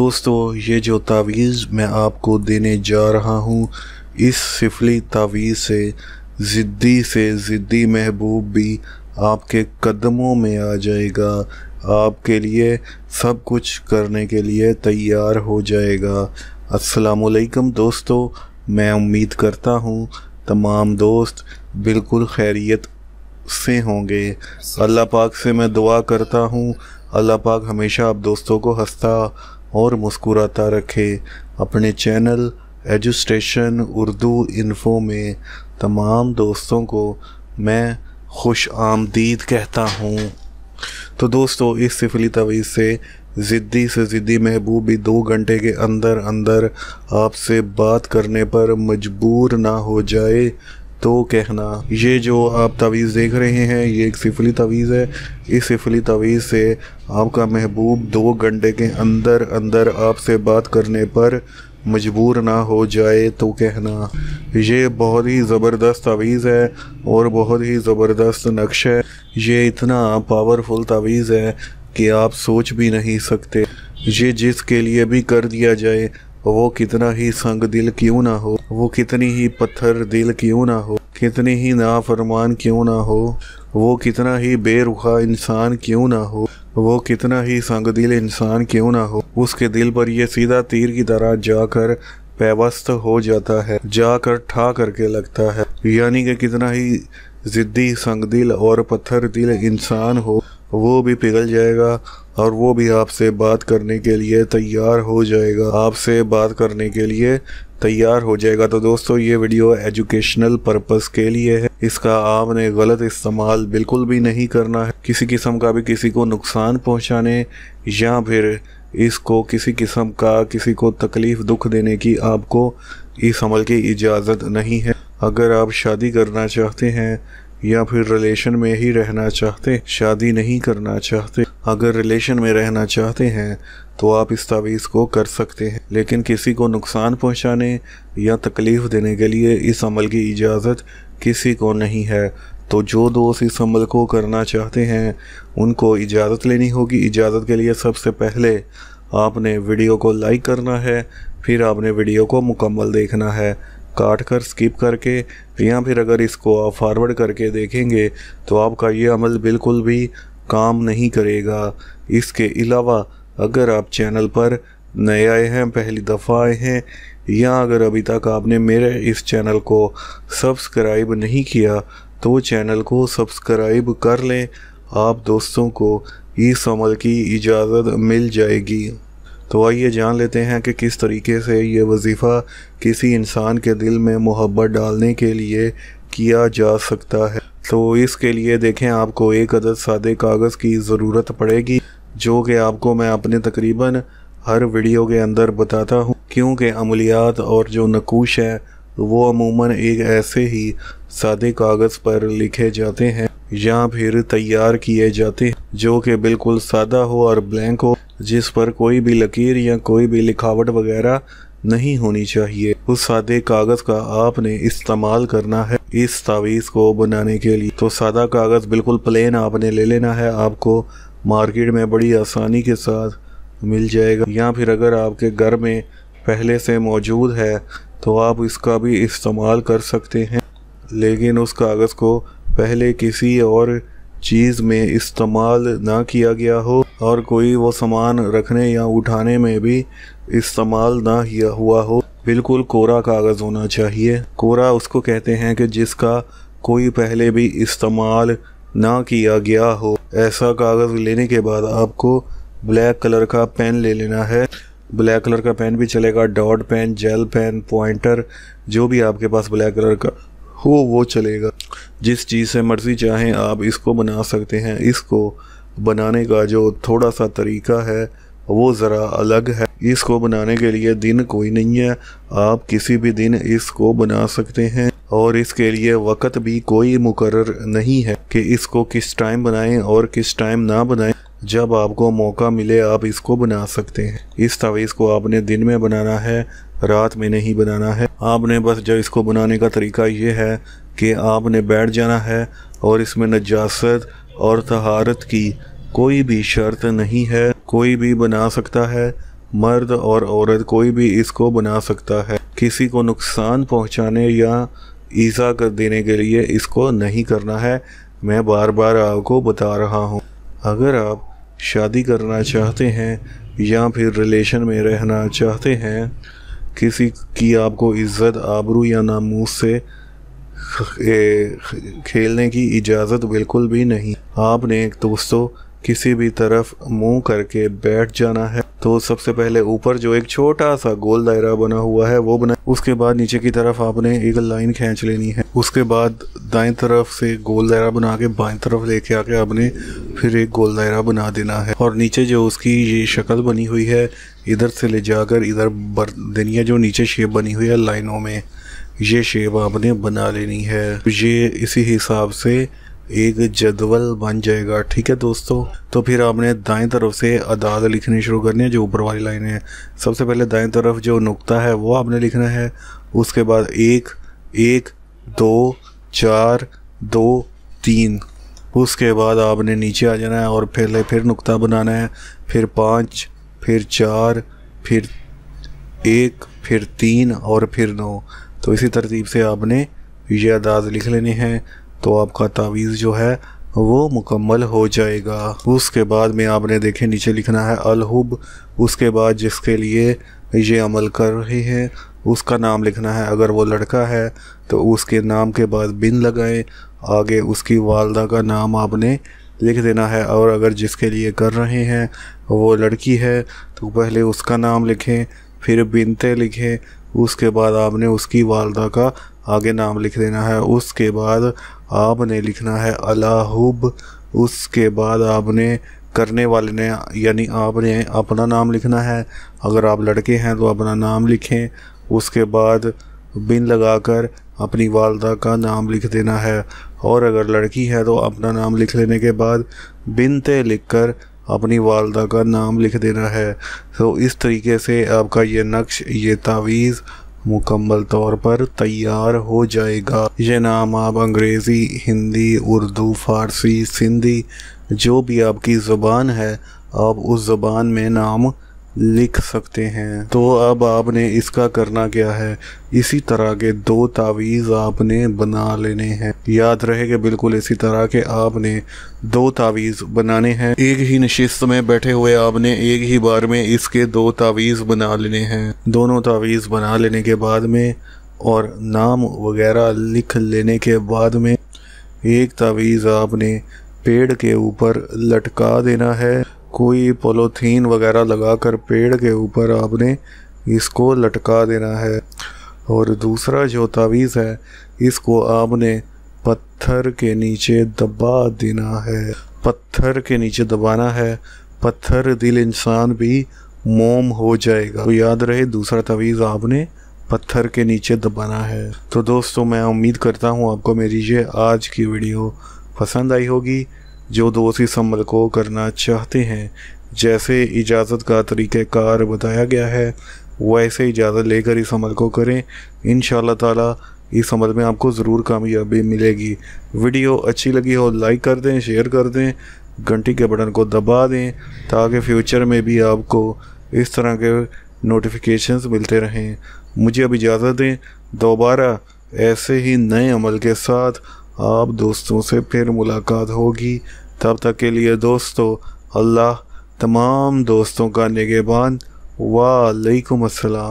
दोस्तों ये जो तावीज़ मैं आपको देने जा रहा हूँ इस सिफली तावीज़ से ज़िद्दी से ज़िद्दी महबूब भी आपके कदमों में आ जाएगा आपके लिए सब कुछ करने के लिए तैयार हो जाएगा असलकम दोस्तों मैं उम्मीद करता हूँ तमाम दोस्त बिल्कुल खैरियत से होंगे अल्लाह पाक से मैं दुआ करता हूँ अल्लाह पाक हमेशा आप दोस्तों को हंसता और मुस्कुराता रखे अपने चैनल एजुस्टेशन उर्दू इन्फो में तमाम दोस्तों को मैं खुश आमदीद कहता हूँ तो दोस्तों इस सिफली तवीज़ से ज़िद्दी से ज़िद्दी महबूब भी दो घंटे के अंदर अंदर आपसे बात करने पर मजबूर ना हो जाए तो कहना ये जो आप तवीज़ देख रहे हैं ये एक सिफली तवीज़ है इस सिफली तवीज़ से आपका महबूब दो घंटे के अंदर अंदर आपसे बात करने पर मजबूर ना हो जाए तो कहना ये बहुत ही ज़बरदस्त तवीज़ है और बहुत ही ज़बरदस्त नक्श है ये इतना पावरफुल तवीज़ है कि आप सोच भी नहीं सकते ये जिसके लिए भी कर दिया जाए वो कितना ही संग दिल क्यों ना हो वो कितनी ही पत्थर दिल क्यों ना हो कितनी ही नाफरमान क्यों ना हो वो कितना ही बेरुखा इंसान क्यों ना हो वो कितना ही दिल इंसान क्यों ना हो उसके दिल पर यह सीधा तीर की तरह जाकर पैवस्त हो जाता है जाकर ठा करके लगता है यानी कि कितना ही ज़िद्दी दिल और पत्थर दिल इंसान हो वो भी पिघल जाएगा और वो भी आपसे बात करने के लिए तैयार हो जाएगा आपसे बात करने के लिए तैयार हो जाएगा तो दोस्तों ये वीडियो एजुकेशनल पर्पस के लिए है इसका आपने गलत इस्तेमाल बिल्कुल भी नहीं करना है किसी किस्म का भी किसी को नुकसान पहुंचाने या फिर इसको किसी किस्म का किसी को तकलीफ़ दुख देने की आपको इस अमल की इजाज़त नहीं है अगर आप शादी करना चाहते हैं या फिर रिलेशन में ही रहना चाहते शादी नहीं करना चाहते अगर रिलेशन में रहना चाहते हैं तो आप इस तावीज़ को कर सकते हैं लेकिन किसी को नुकसान पहुंचाने या तकलीफ़ देने के लिए इस अमल की इजाज़त किसी को नहीं है तो जो दोस्त इस अमल को करना चाहते हैं उनको इजाज़त लेनी होगी इजाज़त के लिए सबसे पहले आपने वीडियो को लाइक करना है फिर आपने वीडियो को मुकम्मल देखना है काट कर स्किप करके या फिर अगर इसको आप फॉरवर्ड करके देखेंगे तो आपका ये अमल बिल्कुल भी काम नहीं करेगा इसके अलावा अगर आप चैनल पर नए आए हैं पहली दफ़ा आए हैं या अगर अभी तक आपने मेरे इस चैनल को सब्सक्राइब नहीं किया तो चैनल को सब्सक्राइब कर लें आप दोस्तों को इस अमल की इजाज़त मिल जाएगी तो आइए जान लेते हैं कि किस तरीके से ये वजीफ़ा किसी इंसान के दिल में मोहब्बत डालने के लिए किया जा सकता है तो इसके लिए देखें आपको एक अदद सादे कागज़ की ज़रूरत पड़ेगी जो कि आपको मैं अपने तकरीबन हर वीडियो के अंदर बताता हूँ क्योंकि अमलियात और जो नकूश है वो अमूमन एक ऐसे ही सादे कागज़ पर लिखे जाते हैं या फिर तैयार किए जाते हैं जो कि बिल्कुल सादा हो और ब्लैंक हो जिस पर कोई भी लकीर या कोई भी लिखावट वगैरह नहीं होनी चाहिए उस सादे कागज़ का आपने इस्तेमाल करना है इस तावीज़ को बनाने के लिए तो सादा कागज़ बिल्कुल प्लेन आपने ले लेना है आपको मार्केट में बड़ी आसानी के साथ मिल जाएगा या फिर अगर आपके घर में पहले से मौजूद है तो आप इसका भी इस्तेमाल कर सकते हैं लेकिन उस कागज़ को पहले किसी और चीज़ में इस्तेमाल ना किया गया हो और कोई वो सामान रखने या उठाने में भी इस्तेमाल ना किया हुआ हो बिल्कुल कोरा कागज़ होना चाहिए कोरा उसको कहते हैं कि जिसका कोई पहले भी इस्तेमाल ना किया गया हो ऐसा कागज़ लेने के बाद आपको ब्लैक कलर का पेन ले लेना है ब्लैक कलर का पेन भी चलेगा dot pen gel pen pointer जो भी आपके पास ब्लैक कलर का हो वो चलेगा जिस चीज़ से मर्ज़ी चाहें आप इसको बना सकते हैं इसको बनाने का जो थोड़ा सा तरीका है वो ज़रा अलग है इसको बनाने के लिए दिन कोई नहीं है आप किसी भी दिन इसको बना सकते हैं और इसके लिए वक्त भी कोई मुकर नहीं है कि इसको किस टाइम बनाएं और किस टाइम ना बनाएं जब आपको मौका मिले आप इसको बना सकते हैं इस तवीज़ को आपने दिन में बनाना है रात में नहीं बनाना है आपने बस जो इसको बनाने का तरीका ये है कि आपने बैठ जाना है और इसमें नजास्त और तहारत की कोई भी शर्त नहीं है कोई भी बना सकता है मर्द और औरत कोई भी इसको बना सकता है किसी को नुकसान पहुंचाने या ईज़ा कर देने के लिए इसको नहीं करना है मैं बार बार आपको बता रहा हूँ अगर आप शादी करना चाहते हैं या फिर रिलेशन में रहना चाहते हैं किसी की आपको इज़्ज़त आबरू या नामूस से खेलने की इजाज़त बिल्कुल भी नहीं आपने एक दोस्तों किसी भी तरफ मुंह करके बैठ जाना है तो सबसे पहले ऊपर जो एक छोटा सा गोल दायरा बना हुआ है वो बना उसके बाद नीचे की तरफ आपने एक लाइन खींच लेनी है उसके बाद दाएं तरफ से गोल दायरा बना के बाएं तरफ लेके आके आपने फिर एक गोल दायरा बना देना है और नीचे जो उसकी ये शक्ल बनी हुई है इधर से ले जाकर इधर बर देनी है जो नीचे शेप बनी हुई है लाइनों में ये शेप आपने बना लेनी है ये इसी हिसाब से एक जदवल बन जाएगा ठीक है दोस्तों तो फिर आपने दाएं तरफ से अदाद लिखनी शुरू करनी है जो ऊपर वाली लाइन है सबसे पहले दाएं तरफ जो नुकता है वो आपने लिखना है उसके बाद एक एक दो चार दो तीन उसके बाद आपने नीचे आ जाना है और पहले फिर नुकता बनाना है फिर पाँच फिर चार फिर एक फिर तीन और फिर नौ तो इसी तरतीब से आपने ये अदाज लिख लेने हैं तो आपका तावीज़ जो है वो मुकम्मल हो जाएगा उसके बाद में आपने देखें नीचे लिखना है अलहुब उसके बाद जिसके लिए ये अमल कर रहे हैं उसका नाम लिखना है अगर वो लड़का है तो उसके नाम के बाद बिन लगाएं आगे उसकी वालदा का नाम आपने लिख देना है और अगर जिसके लिए कर रहे हैं वो लड़की है तो पहले उसका नाम लिखें फिर बिनते लिखें उसके बाद आपने उसकी वालदा का आगे नाम लिख देना है उसके बाद आपने लिखना है अलाहुब उसके बाद आपने करने वाले ने यानी आपने अपना नाम लिखना है अगर आप लड़के हैं तो अपना नाम लिखें उसके बाद बिन लगाकर अपनी वालदा का नाम लिख देना है और अगर लड़की है तो अपना नाम लिख लेने के बाद बिनते लिख कर अपनी वालदा का नाम लिख देना है तो इस तरीके से आपका ये नक्श ये तावीज़ मुकम्मल तौर पर तैयार हो जाएगा ये नाम आप अंग्रेज़ी हिंदी उर्दू फारसी सिंधी जो भी आपकी ज़ुबान है आप उस ज़बान में नाम लिख सकते हैं तो अब आपने इसका करना क्या है इसी तरह के दो तावीज़ आपने बना लेने हैं याद रहे कि बिल्कुल इसी तरह के आपने दो तावीज़ बनाने हैं एक ही नशिस्त में बैठे हुए आपने एक ही बार में इसके दो तावीज़ बना लेने हैं दोनों तावीज़ बना लेने के बाद में और नाम वगैरह लिख लेने के बाद में एक तावीज़ आपने पेड़ के ऊपर लटका देना है कोई पोलोथीन वगैरह लगाकर पेड़ के ऊपर आपने इसको लटका देना है और दूसरा जो तावीज़ है इसको आपने पत्थर के नीचे दबा देना है पत्थर के नीचे दबाना है पत्थर दिल इंसान भी मोम हो जाएगा तो याद रहे दूसरा तवीज़ आपने पत्थर के नीचे दबाना है तो दोस्तों मैं उम्मीद करता हूँ आपको मेरी ये आज की वीडियो पसंद आई होगी जो इस अमल को करना चाहते हैं जैसे इजाज़त का तरीक़ार बताया गया है वैसे इजाज़त लेकर इस अमल को करें इन ताला इस अमल में आपको ज़रूर कामयाबी मिलेगी वीडियो अच्छी लगी हो लाइक कर दें शेयर कर दें घंटी के बटन को दबा दें ताकि फ्यूचर में भी आपको इस तरह के नोटिफिकेशंस मिलते रहें मुझे अब इजाज़त दें दोबारा ऐसे ही नए अमल के साथ आप दोस्तों से फिर मुलाकात होगी तब तक के लिए दोस्तों अल्लाह तमाम दोस्तों का निगेबान वालेकुम अस्सलाम